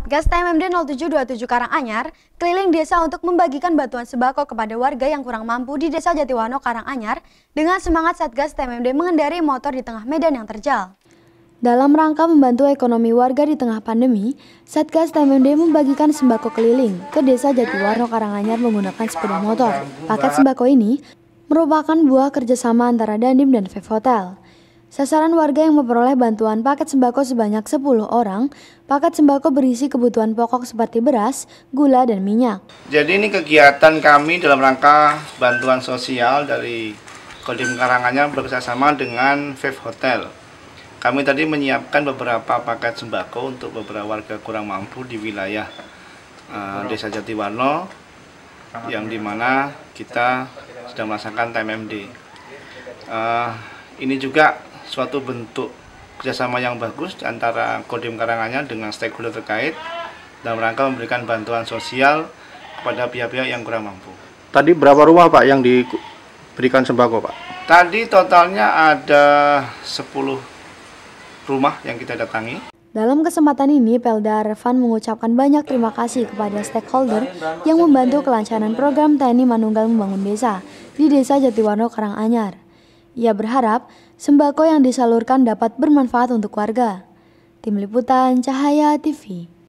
Satgas TMMD 0727 Karanganyar keliling desa untuk membagikan bantuan sembako kepada warga yang kurang mampu di Desa Jatiwano Karanganyar dengan semangat Satgas TMMD mengendari motor di tengah medan yang terjal. Dalam rangka membantu ekonomi warga di tengah pandemi, Satgas TMMD membagikan sembako keliling ke Desa Jatiwarno Karanganyar menggunakan sepeda motor. Paket sembako ini merupakan buah kerjasama antara Dandim dan Hotel. Sasaran warga yang memperoleh bantuan paket sembako sebanyak 10 orang, paket sembako berisi kebutuhan pokok seperti beras, gula, dan minyak. Jadi ini kegiatan kami dalam rangka bantuan sosial dari Kodim Karanganyar bekerjasama dengan Five Hotel. Kami tadi menyiapkan beberapa paket sembako untuk beberapa warga kurang mampu di wilayah uh, Desa Jatiwarno yang dimana kita sedang melaksanakan TMMD. Uh, eh, ini juga suatu bentuk kerjasama yang bagus antara Kodim Karanganyar dengan stakeholder terkait dalam rangka memberikan bantuan sosial kepada pihak-pihak yang kurang mampu. Tadi berapa rumah Pak yang diberikan sembako Pak? Tadi totalnya ada 10 rumah yang kita datangi. Dalam kesempatan ini, Pelda Arfan mengucapkan banyak terima kasih kepada stakeholder yang membantu kelancaran program TNI Manunggal Membangun Desa di Desa Jatiwarno Karanganyar. Ia berharap sembako yang disalurkan dapat bermanfaat untuk warga. Tim Liputan Cahaya TV